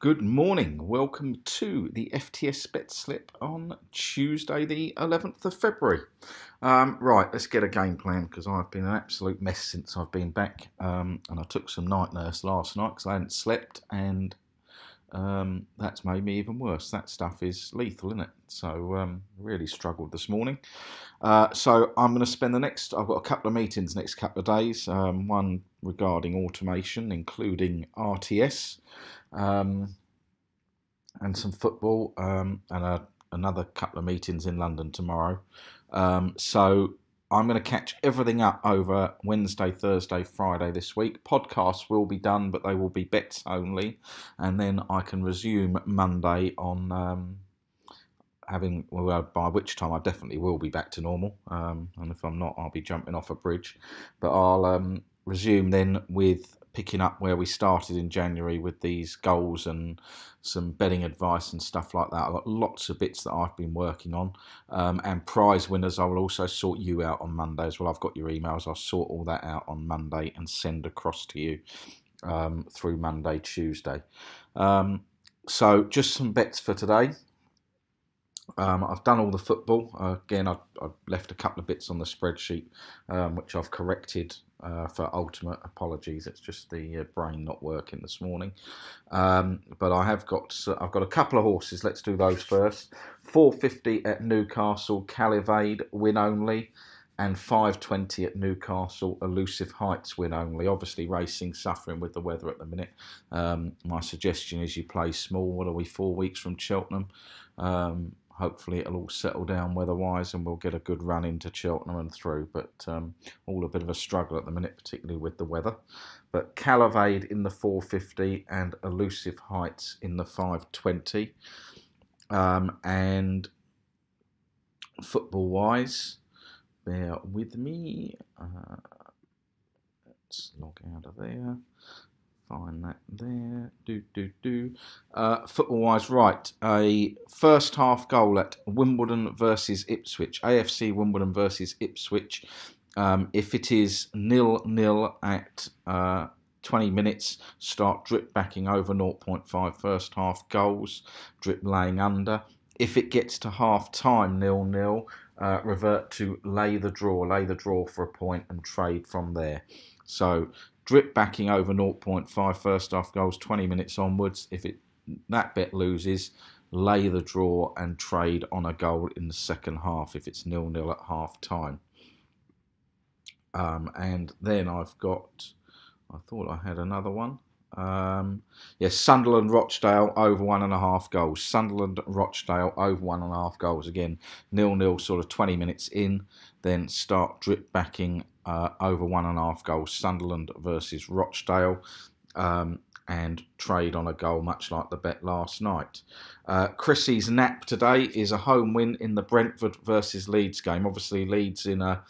Good morning. Welcome to the FTS Bet Slip on Tuesday, the 11th of February. Um, right, let's get a game plan because I've been an absolute mess since I've been back. Um, and I took some night nurse last night because I hadn't slept and um, that's made me even worse. That stuff is lethal, isn't it? So um, really struggled this morning. Uh, so I'm going to spend the next. I've got a couple of meetings next couple of days. Um, one regarding automation, including RTS, um, and some football, um, and a, another couple of meetings in London tomorrow. Um, so I'm going to catch everything up over Wednesday, Thursday, Friday this week. Podcasts will be done, but they will be bets only. And then I can resume Monday on um, having, well, uh, by which time I definitely will be back to normal. Um, and if I'm not, I'll be jumping off a bridge. But I'll um, resume then with picking up where we started in January with these goals and some betting advice and stuff like that. I've got lots of bits that I've been working on. Um, and prize winners, I will also sort you out on Monday as well. I've got your emails. I'll sort all that out on Monday and send across to you um, through Monday, Tuesday. Um, so just some bets for today. Um, I've done all the football. Uh, again, I, I, left a couple of bits on the spreadsheet, um, which I've corrected uh, for ultimate apologies. It's just the uh, brain not working this morning. Um, but I have got I've got a couple of horses. Let's do those first. Four fifty at Newcastle, Calivade win only, and five twenty at Newcastle, Elusive Heights win only. Obviously, racing suffering with the weather at the minute. Um, my suggestion is you play small. What are we four weeks from Cheltenham? Um, hopefully it'll all settle down weather-wise and we'll get a good run into Cheltenham and through. But um, all a bit of a struggle at the minute, particularly with the weather. But Calavade in the 450 and Elusive Heights in the 520. Um, and football-wise, bear with me. Uh, let's log out of there find that there. Do do do. Uh, football wise, right? A first half goal at Wimbledon versus Ipswich. AFC Wimbledon versus Ipswich. Um, if it is nil nil at uh, 20 minutes, start drip backing over 0.5 first half goals, drip laying under. If it gets to half time nil nil, uh, revert to lay the draw, lay the draw for a point, and trade from there. So drip backing over 0.5 first half goals 20 minutes onwards. If it that bet loses, lay the draw and trade on a goal in the second half if it's nil nil at half time. Um, and then I've got, I thought I had another one. Um, yes, Sunderland Rochdale over one and a half goals. Sunderland Rochdale over one and a half goals again. Nil nil, sort of 20 minutes in. Then start drip backing uh, over one and a half goals, Sunderland versus Rochdale. Um, and trade on a goal, much like the bet last night. Uh, Chrissy's nap today is a home win in the Brentford versus Leeds game. Obviously, Leeds in a,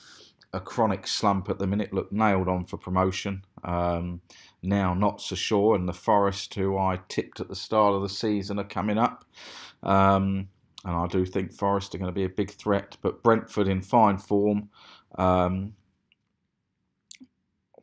a chronic slump at the minute look nailed on for promotion. Um, now, not so sure. And the Forest, who I tipped at the start of the season, are coming up. Um, and I do think Forest are going to be a big threat. But Brentford in fine form. Um,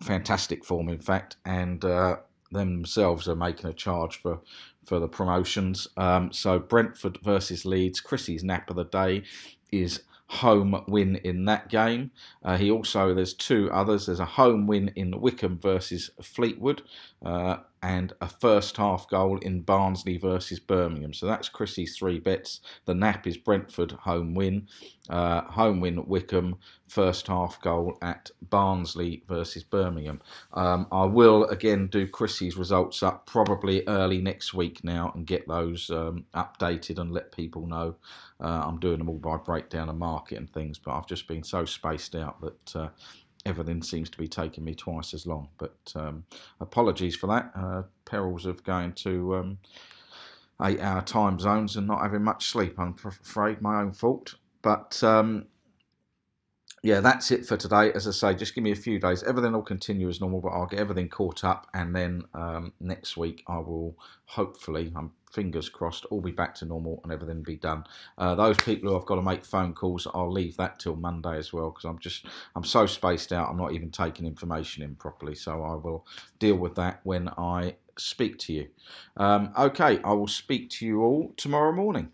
fantastic form, in fact, and uh, themselves are making a charge for for the promotions. Um, so Brentford versus Leeds, Chrissy's nap of the day is home win in that game. Uh, he also there's two others. There's a home win in Wickham versus Fleetwood. Uh, and a first half goal in Barnsley versus Birmingham. So that's Chrissy's three bets. The nap is Brentford home win, uh, home win Wickham, first half goal at Barnsley versus Birmingham. Um, I will again do Chrissy's results up probably early next week now and get those um, updated and let people know. Uh, I'm doing them all by breakdown of market and things, but I've just been so spaced out that. Uh, everything seems to be taking me twice as long. But um, apologies for that. Uh, perils of going to um, eight hour time zones and not having much sleep. I'm afraid my own fault. But um, yeah, that's it for today. As I say, just give me a few days. Everything will continue as normal, but I'll get everything caught up. And then um, next week, I will hopefully, I'm um, fingers crossed, all be back to normal and everything be done. Uh, those people who I've got to make phone calls, I'll leave that till Monday as well because I'm just, I'm so spaced out, I'm not even taking information in properly. So I will deal with that when I speak to you. Um, okay, I will speak to you all tomorrow morning.